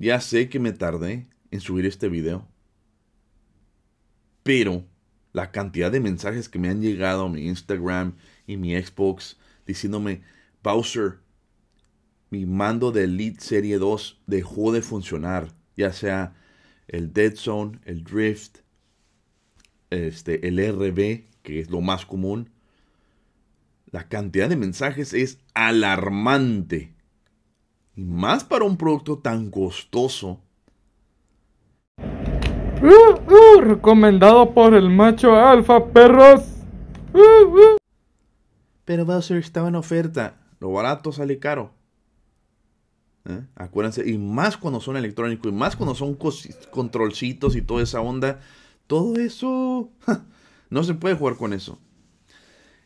Ya sé que me tardé en subir este video. Pero la cantidad de mensajes que me han llegado a mi Instagram y mi Xbox diciéndome, Bowser, mi mando de Elite Serie 2 dejó de funcionar. Ya sea el Dead Zone, el Drift, este, el RB, que es lo más común. La cantidad de mensajes es alarmante. Y más para un producto tan costoso. Uh, uh, recomendado por el macho alfa, perros. Uh, Pero Bowser estaba en oferta. Lo barato sale caro. ¿Eh? Acuérdense, y más cuando son electrónicos, y más cuando son controlcitos y toda esa onda. Todo eso, no se puede jugar con eso.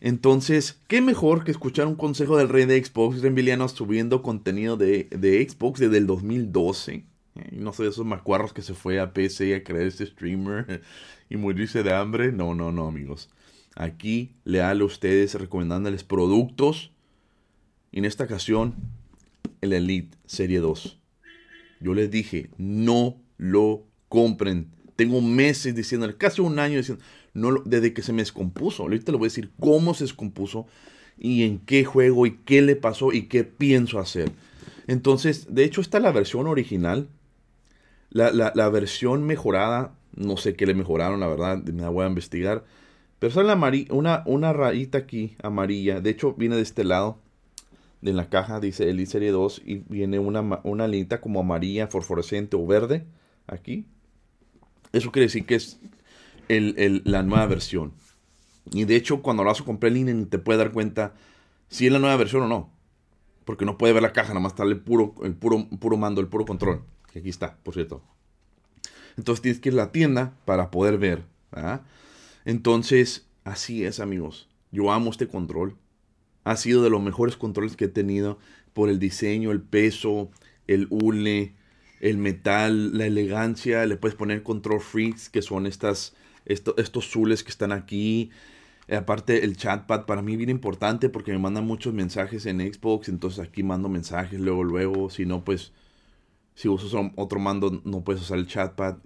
Entonces, qué mejor que escuchar un consejo del rey de Xbox, Emiliano, subiendo contenido de, Xbox desde el 2012. Y eh, no de esos macuarros que se fue a PC a crear este streamer y morirse de hambre. No, no, no, amigos. Aquí le a ustedes recomendándoles productos. Y en esta ocasión, el Elite Serie 2. Yo les dije, no lo compren. Tengo meses diciendo, casi un año diciendo, desde que se me descompuso. Ahorita le voy a decir cómo se descompuso y en qué juego y qué le pasó y qué pienso hacer. Entonces, de hecho, está la versión original. La, versión mejorada, no sé qué le mejoraron, la verdad, me la voy a investigar. Pero sale una, una rayita aquí amarilla. De hecho, viene de este lado. De la caja dice Elite Serie 2 y viene una, una linita como amarilla, fosforescente o verde. Aquí. Eso quiere decir que es la nueva versión. Y de hecho, cuando lo comprar en línea, ni te puede dar cuenta si es la nueva versión o no. Porque no puede ver la caja, nada más está el puro, puro, puro mando, el puro control. Que aquí está, por cierto. Entonces tienes que ir a la tienda para poder ver. Entonces, así es, amigos. Yo amo este control. Ha sido de los mejores controles que he tenido por el diseño, el peso, el hule, el metal, la elegancia, le puedes poner control freaks, que son estas, estos zules que están aquí. Eh, aparte el chatpad para mí bien importante porque me mandan muchos mensajes en Xbox, entonces aquí mando mensajes luego, luego, si no pues si usas otro mando no puedes usar el chatpad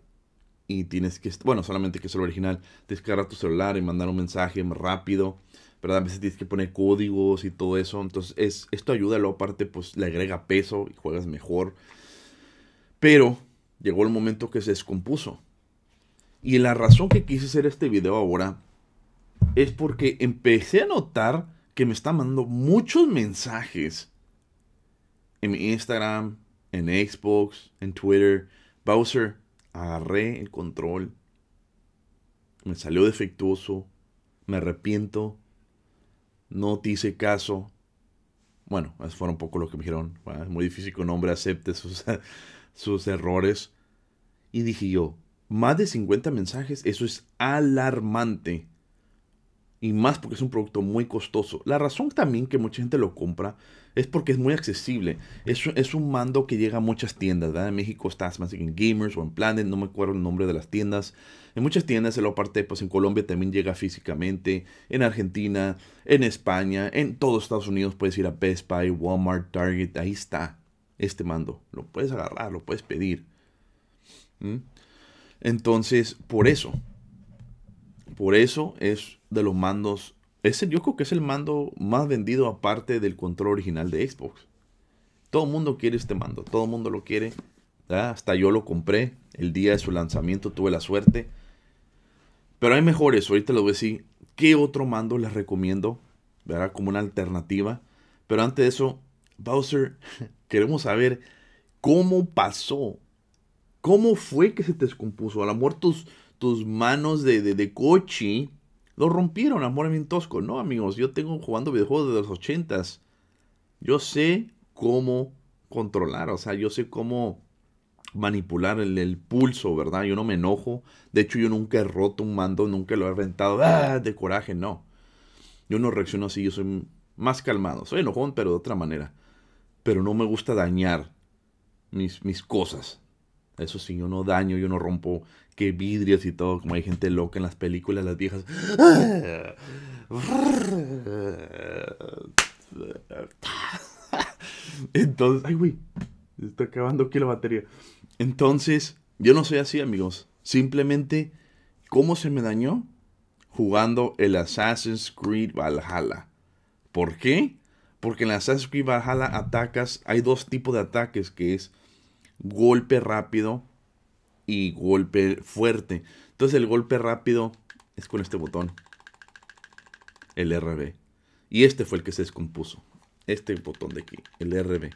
y tienes que, bueno, solamente que es el original, tienes que agarrar tu celular y mandar un mensaje rápido, Pero A veces tienes que poner códigos y todo eso, entonces es, esto ayuda, luego aparte pues le agrega peso y juegas mejor. Pero llegó el momento que se descompuso. Y la razón que quise hacer este video ahora es porque empecé a notar que me está mandando muchos mensajes en mi Instagram, en Xbox, en Twitter. Bowser, agarré el control. Me salió defectuoso. Me arrepiento. No te hice caso. Bueno, eso fue un poco lo que me dijeron. es muy difícil que un hombre acepte eso. sus errores. Y dije yo, más de 50 mensajes, eso es alarmante. Y más porque es un producto muy costoso. La razón también que mucha gente lo compra es porque es muy accesible. Es, es un mando que llega a muchas tiendas. ¿verdad? En México está más en Gamers o en Planet, no me acuerdo el nombre de las tiendas. En muchas tiendas, se lo parte, pues en Colombia también llega físicamente. En Argentina, en España, en todos Estados Unidos puedes ir a Best Buy, Walmart, Target, ahí está este mando. Lo puedes agarrar, lo puedes pedir. ¿Mm? Entonces, por eso. Por eso es de los mandos. yo creo que es el mando más vendido aparte del control original de Xbox. Todo el mundo quiere este mando, todo el mundo lo quiere. Hasta yo lo compré el día de su lanzamiento, tuve la suerte. Pero hay mejores, ahorita les voy a decir qué otro mando les recomiendo, Verá... Como una alternativa. Pero antes de eso, Bowser, queremos saber cómo pasó. ¿Cómo fue que se te descompuso? A lo mejor tus, tus manos de, de, lo rompieron, amor es bien tosco. No, amigos, yo tengo jugando videojuegos de los ochentas. Yo sé cómo controlar, o sea, yo sé cómo manipular el, pulso, ¿verdad? Yo no me enojo. De hecho, yo nunca he roto un mando, nunca lo he rentado, ¡ah! de coraje, no. Yo no reacciono así, yo soy más calmado. Soy enojón, pero de otra manera pero no me gusta dañar mis, mis cosas. Eso sí, yo no daño, yo no rompo que vidrios y todo, como hay gente loca en las películas, las viejas. Entonces, ay, güey, se está acabando aquí la batería. Entonces, yo no soy así, amigos. Simplemente, ¿cómo se me dañó? Jugando el Assassin's Creed Valhalla. ¿Por qué? Porque en la Sasuke Creed atacas, hay dos tipos de ataques, que es golpe rápido y golpe fuerte. Entonces el golpe rápido es con este botón, el RB. Y este fue el que se descompuso, este botón de aquí, el RB.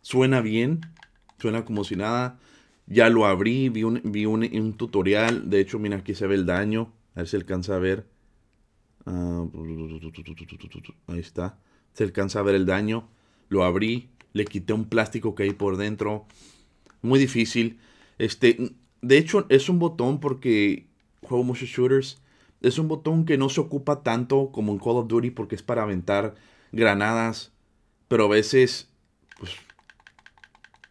Suena bien, suena como si nada. Ya lo abrí, vi un, vi un, tutorial. De hecho, mira, aquí se ve el daño. A ver si alcanza a ver. ahí está se alcanza a ver el daño. Lo abrí, le quité un plástico que hay por dentro. Muy difícil. Este, de hecho, es un botón porque juego muchos shooters. Es un botón que no se ocupa tanto como en Call of Duty porque es para aventar granadas. Pero a veces, pues,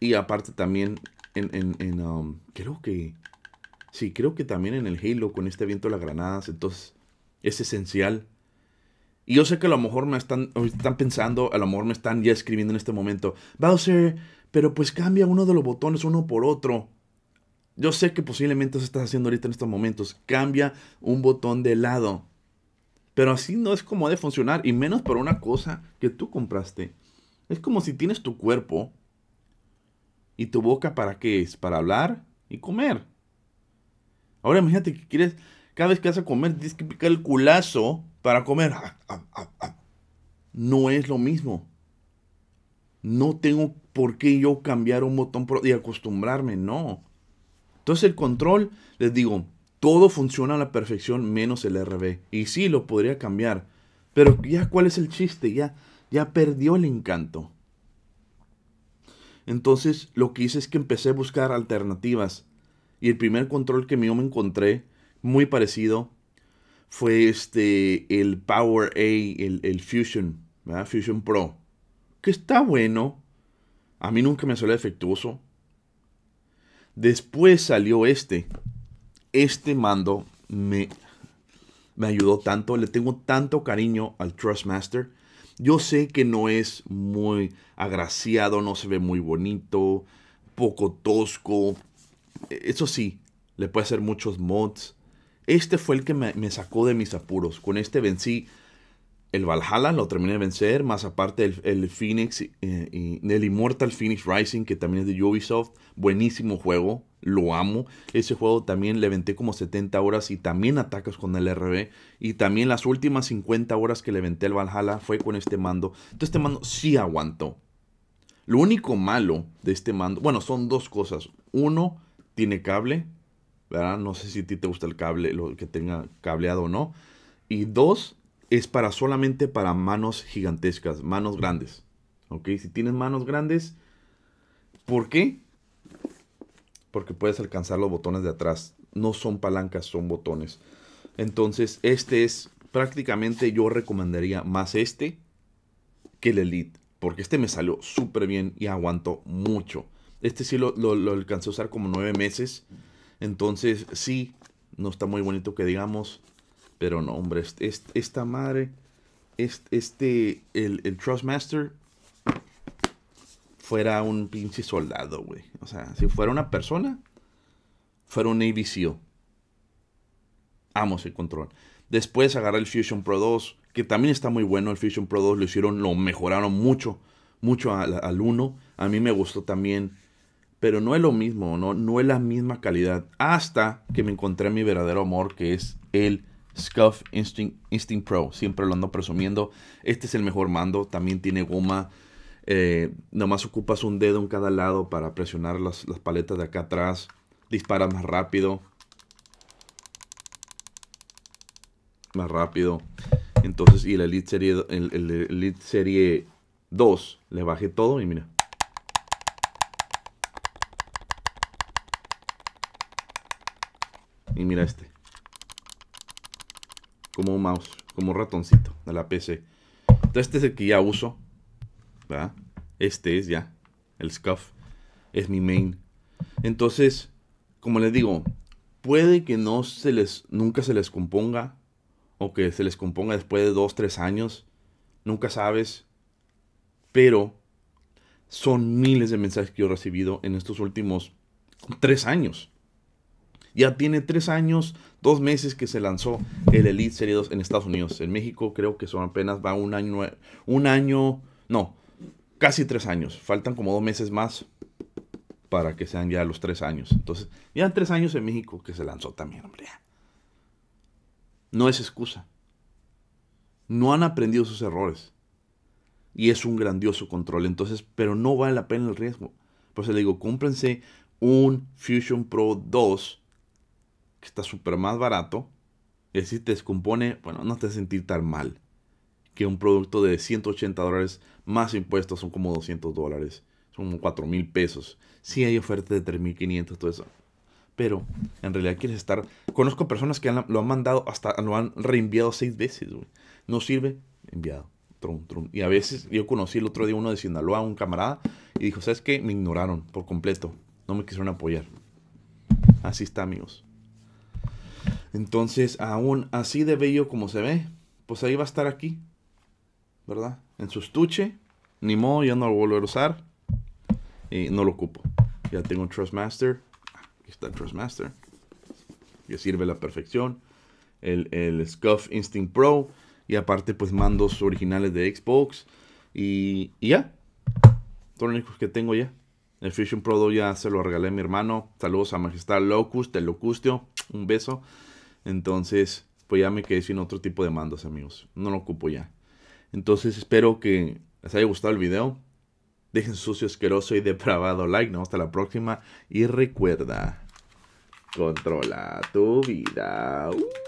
y aparte también en, en um, creo que, sí, creo que también en el Halo con este viento de las granadas. Entonces, es esencial y yo sé que a lo mejor me están, están pensando, a lo mejor me están ya escribiendo en este momento, Bowser, pero pues cambia uno de los botones uno por otro. Yo sé que posiblemente eso estás haciendo ahorita en estos momentos. Cambia un botón de lado. Pero así no es como ha de funcionar, y menos por una cosa que tú compraste. Es como si tienes tu cuerpo y tu boca para qué es? Para hablar y comer. Ahora imagínate que quieres cada vez que vas a comer, tienes que picar el culazo para comer. Ah, ah, ah, no es lo mismo. No tengo por qué yo cambiar un botón y acostumbrarme, no. Entonces el control, les digo, todo funciona a la perfección menos el RB. Y sí, lo podría cambiar. Pero ya, ¿cuál es el chiste? Ya, ya perdió el encanto. Entonces lo que hice es que empecé a buscar alternativas. Y el primer control que yo me encontré muy parecido fue este, el Power A, el, Fusion, ¿verdad? Fusion Pro, que está bueno. A mí nunca me salió defectuoso. Después salió este. Este mando me, me ayudó tanto. Le tengo tanto cariño al Trustmaster. Yo sé que no es muy agraciado, no se ve muy bonito, poco tosco. Eso sí, le puede hacer muchos mods este fue el que me, sacó de mis apuros. Con este vencí el Valhalla, lo terminé de vencer, más aparte el, Phoenix, eh, y el Immortal Phoenix Rising, que también es de Ubisoft. Buenísimo juego, lo amo. Ese juego también le venté como 70 horas y también atacas con el RB. Y también las últimas 50 horas que le venté el Valhalla fue con este mando. Entonces este mando sí aguantó. Lo único malo de este mando, bueno, son dos cosas. Uno, tiene cable, no sé si a ti te gusta el cable, lo que tenga cableado o no. Y dos, es para solamente para manos gigantescas, manos grandes. ¿Ok? Si tienes manos grandes, ¿por qué? Porque puedes alcanzar los botones de atrás. No son palancas, son botones. Entonces, este es prácticamente yo recomendaría más este que el Elite. Porque este me salió súper bien y aguanto mucho. Este sí lo, lo, lo alcancé a usar como nueve meses. Entonces, sí, no está muy bonito que digamos, pero no, hombre, esta madre, este, este el, el Trustmaster fuera un pinche soldado, güey. O sea, si fuera una persona, fuera un Navy SEAL. el control. Después agarré el Fusion Pro 2, que también está muy bueno. El Fusion Pro 2 lo hicieron, lo mejoraron mucho, mucho al, al 1. A mí me gustó también pero no es lo mismo, no, no es la misma calidad. Hasta que me encontré mi verdadero amor, que es el Scuff Instinct, Pro. Siempre lo ando presumiendo. Este es el mejor mando, también tiene goma. Eh, nomás ocupas un dedo en cada lado para presionar las, paletas de acá atrás. Dispara más rápido. Más rápido. Entonces, y la Serie, el Elite Serie 2, le bajé todo y mira, mira este. Como un mouse, como ratoncito de la PC. Entonces este es el que ya uso. Este es ya. El scuff. Es mi main. Entonces, como les digo, puede que no se les, nunca se les componga. O que se les componga después de 2, 3 años. Nunca sabes. Pero son miles de mensajes que yo he recibido en estos últimos tres años. Ya tiene tres años, dos meses que se lanzó el Elite Serie 2 en Estados Unidos. En México creo que son apenas va un año, un año, no, casi tres años. Faltan como dos meses más para que sean ya los tres años. Entonces, ya tres años en México que se lanzó también, hombre. No es excusa. No han aprendido sus errores. Y es un grandioso control. Entonces, pero no vale la pena el riesgo. Por eso le digo, cúmprense un Fusion Pro 2 que está súper más barato, y si te descompone, bueno, no te sentir tan mal que un producto de 180 dólares más impuestos son como 200 dólares, son como 4 mil pesos. Sí hay ofertas de 3.500, todo eso. Pero en realidad quieres estar... Conozco personas que lo han mandado hasta, lo han reenviado seis veces, No sirve, enviado. Trum, trum. Y a veces yo conocí el otro día uno de Sinaloa, un camarada, y dijo, ¿sabes qué? Me ignoraron por completo. No me quisieron apoyar. Así está, amigos. Entonces, aún así de bello como se ve, pues ahí va a estar aquí, ¿verdad? En su estuche, ni modo, ya no lo voy a usar y no lo ocupo. Ya tengo un Trustmaster, aquí está el Trustmaster, que sirve a la perfección. El, el Instinct Pro y aparte pues mandos originales de Xbox y, ya. Son los que tengo ya. El Fusion Pro 2 ya se lo regalé a mi hermano. Saludos a Majestad Locust, del Locustio. Un beso. Entonces, pues ya me quedé sin otro tipo de mandos, amigos. No lo ocupo ya. Entonces, espero que les haya gustado el video. Dejen sucio, asqueroso y depravado like. ¿no? hasta la próxima. Y recuerda, controla tu vida. Uh.